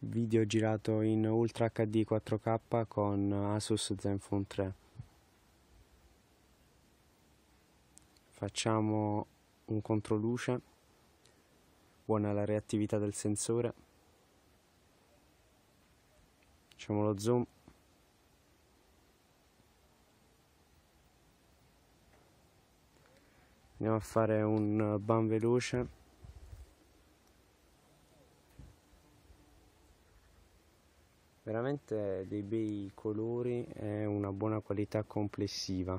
video girato in Ultra HD 4K con Asus Zenfone 3. Facciamo un controluce, buona la reattività del sensore, facciamo lo zoom. Andiamo a fare un ban veloce veramente dei bei colori e una buona qualità complessiva.